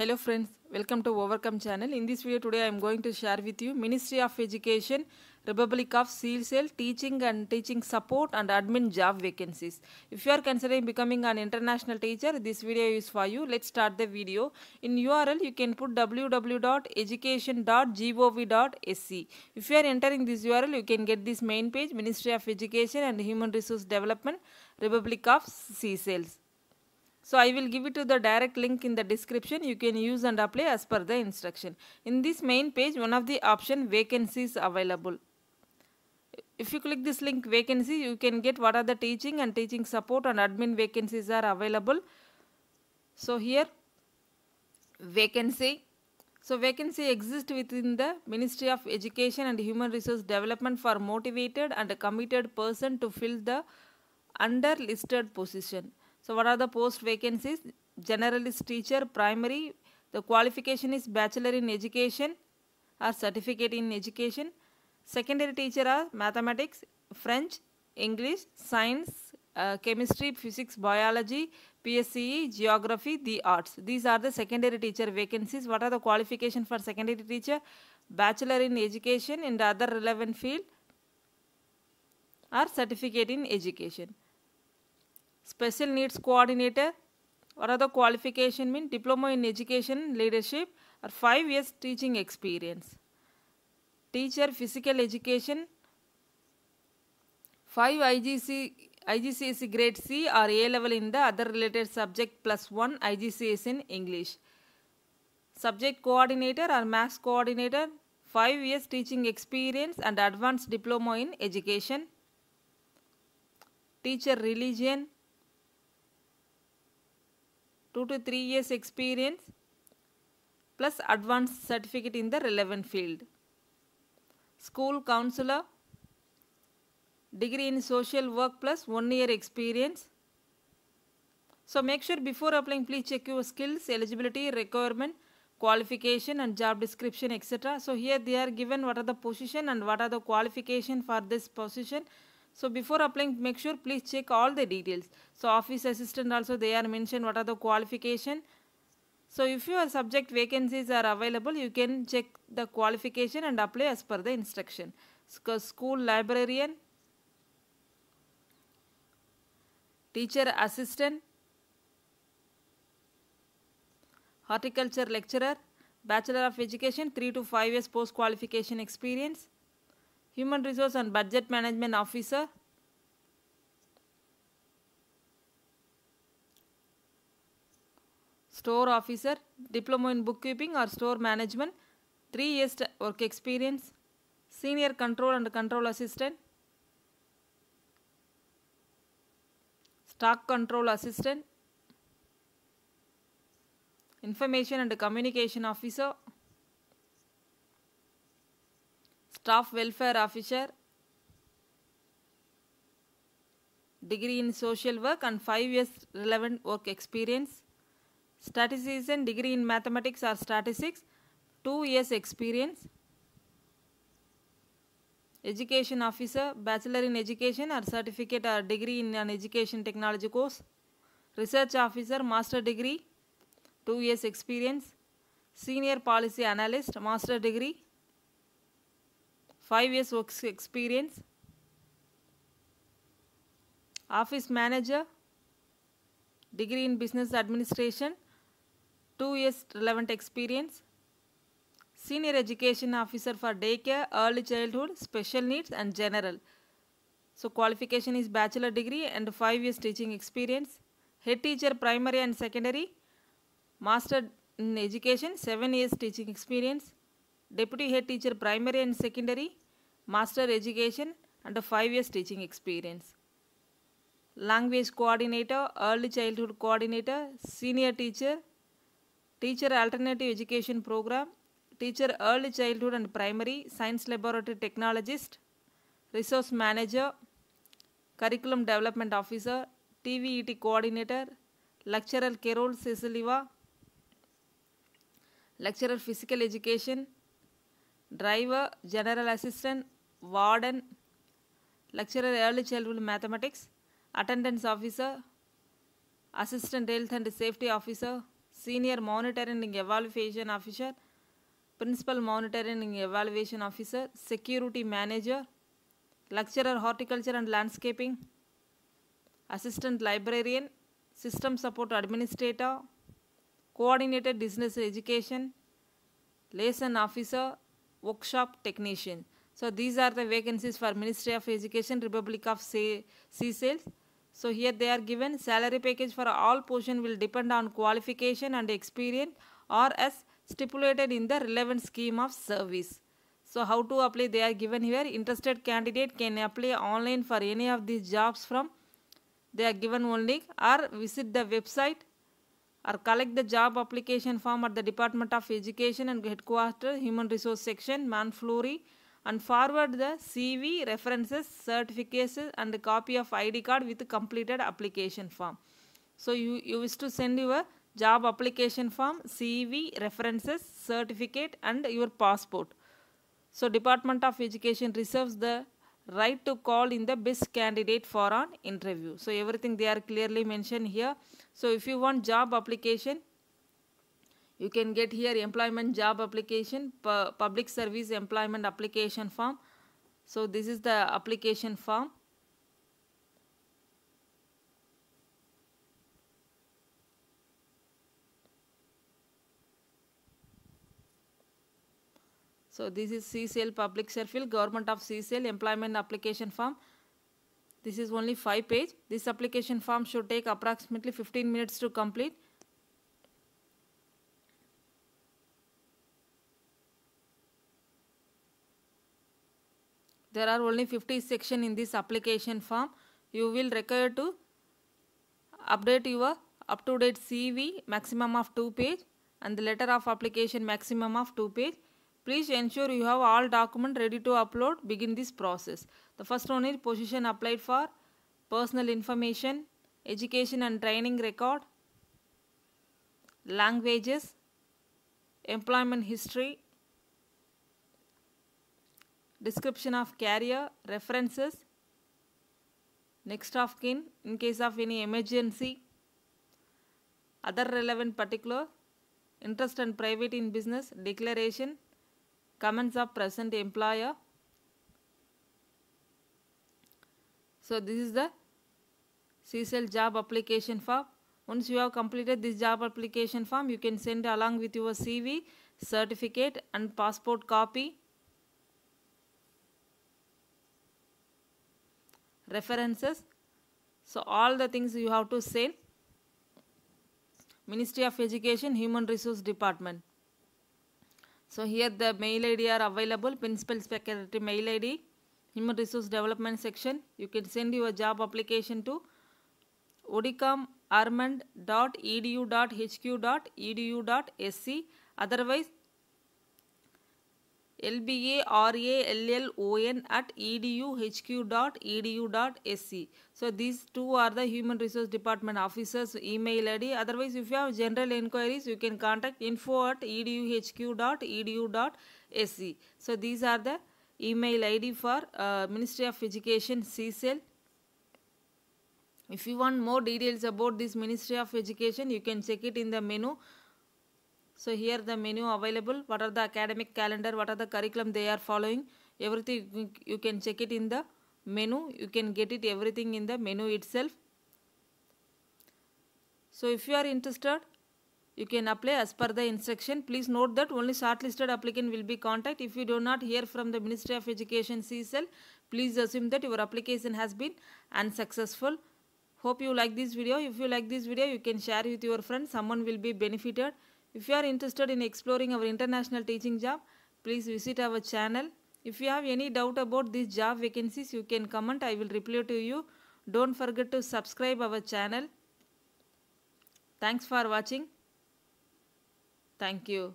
Hello friends, welcome to Overcome channel. In this video today I am going to share with you Ministry of Education, Republic of CSL, teaching and teaching support and admin job vacancies. If you are considering becoming an international teacher, this video is for you. Let's start the video. In URL you can put www.education.gov.sc. If you are entering this URL, you can get this main page Ministry of Education and Human Resource Development, Republic of CSL. So I will give it to the direct link in the description. You can use and apply as per the instruction. In this main page, one of the option vacancies available. If you click this link vacancy, you can get what are the teaching and teaching support and admin vacancies are available. So here vacancy. So vacancy exists within the Ministry of Education and Human Resource Development for motivated and committed person to fill the under listed position. So what are the post vacancies? Generalist teacher, primary, the qualification is bachelor in education or certificate in education. Secondary teacher are mathematics, French, English, science, uh, chemistry, physics, biology, PSCE, geography, the arts. These are the secondary teacher vacancies. What are the qualification for secondary teacher? Bachelor in education in the other relevant field or certificate in education special needs coordinator or other qualification mean diploma in education leadership or 5 years teaching experience teacher physical education 5 IGC IGCSE grade C or A level in the other related subject plus 1 IGCS in English subject coordinator or Maths coordinator 5 years teaching experience and advanced diploma in education teacher religion 2 to 3 years experience plus advanced certificate in the relevant field. School counselor, degree in social work plus 1 year experience. So make sure before applying please check your skills, eligibility, requirement, qualification and job description etc. So here they are given what are the position and what are the qualification for this position so before applying, make sure please check all the details. So office assistant also they are mentioned what are the qualification. So if your subject vacancies are available, you can check the qualification and apply as per the instruction. So school librarian, teacher assistant, horticulture lecturer, bachelor of education 3 to 5 years post qualification experience, Human Resource and Budget Management Officer. Store Officer, Diploma in Bookkeeping or Store Management, 3 years work experience, Senior Control and Control Assistant, Stock Control Assistant, Information and Communication Officer, staff welfare officer, degree in social work and 5 years relevant work experience, statistician degree in mathematics or statistics, 2 years experience, education officer, bachelor in education or certificate or degree in an education technology course, research officer, master degree, 2 years experience, senior policy analyst, master degree, 5 years work experience, office manager, degree in business administration, 2 years relevant experience, senior education officer for daycare, early childhood, special needs and general. So qualification is bachelor degree and 5 years teaching experience, head teacher primary and secondary, master in education, 7 years teaching experience, deputy head teacher primary and secondary, master education and a 5 years teaching experience. Language coordinator, early childhood coordinator, senior teacher, teacher alternative education program, teacher early childhood and primary, science laboratory technologist, resource manager, curriculum development officer, TVET coordinator, lecturer Carol Ceciliva, lecturer physical education, driver, general assistant, warden, lecturer early childhood mathematics, attendance officer, assistant health and safety officer, senior monitoring and evaluation officer, principal monitoring and evaluation officer, security manager, lecturer horticulture and landscaping, assistant librarian, system support administrator, coordinated business education, liaison officer, workshop technician. So these are the vacancies for Ministry of Education, Republic of Seychelles. So here they are given salary package for all portion will depend on qualification and experience or as stipulated in the relevant scheme of service. So how to apply they are given here. Interested candidate can apply online for any of these jobs from they are given only or visit the website or collect the job application form at the Department of Education and Headquarters Human Resource Section, Manflori and forward the CV, references, certificates and the copy of ID card with completed application form. So you, you wish to send your job application form, CV, references, certificate and your passport. So Department of Education reserves the right to call in the best candidate for an interview. So everything they are clearly mentioned here. So if you want job application, you can get here employment job application, public service employment application form. So this is the application form. So this is CCL public service government of CCL employment application form. This is only 5 page. This application form should take approximately 15 minutes to complete. There are only 50 section in this application form. You will require to update your up-to-date CV maximum of 2 page and the letter of application maximum of 2 page. Please ensure you have all documents ready to upload. Begin this process. The first one is position applied for, personal information, education and training record, languages, employment history, description of career, references, next of kin in case of any emergency, other relevant particular, interest and private in business, declaration, comments of present employer. So this is the CSL job application form. Once you have completed this job application form, you can send along with your CV, certificate and passport copy. References. So all the things you have to send. Ministry of Education, Human Resource Department. So here the mail ID are available, principal secretary mail ID, human resource development section. You can send your job application to odicom.armand.edu.hq.edu.sc. Otherwise, lbarallon at eduhq.edu.sc. So these two are the human resource department officers email ID. Otherwise, if you have general inquiries, you can contact info at eduhq.edu.sc. So these are the email ID for uh, Ministry of Education CCL. If you want more details about this Ministry of Education, you can check it in the menu so here the menu available, what are the academic calendar, what are the curriculum they are following, everything you can check it in the menu, you can get it everything in the menu itself. So if you are interested, you can apply as per the instruction. Please note that only shortlisted applicant will be contacted. If you do not hear from the Ministry of Education CSL, please assume that your application has been unsuccessful. Hope you like this video. If you like this video, you can share with your friends. Someone will be benefited. If you are interested in exploring our international teaching job, please visit our channel. If you have any doubt about these job vacancies, you can comment. I will reply to you. Don't forget to subscribe our channel. Thanks for watching. Thank you.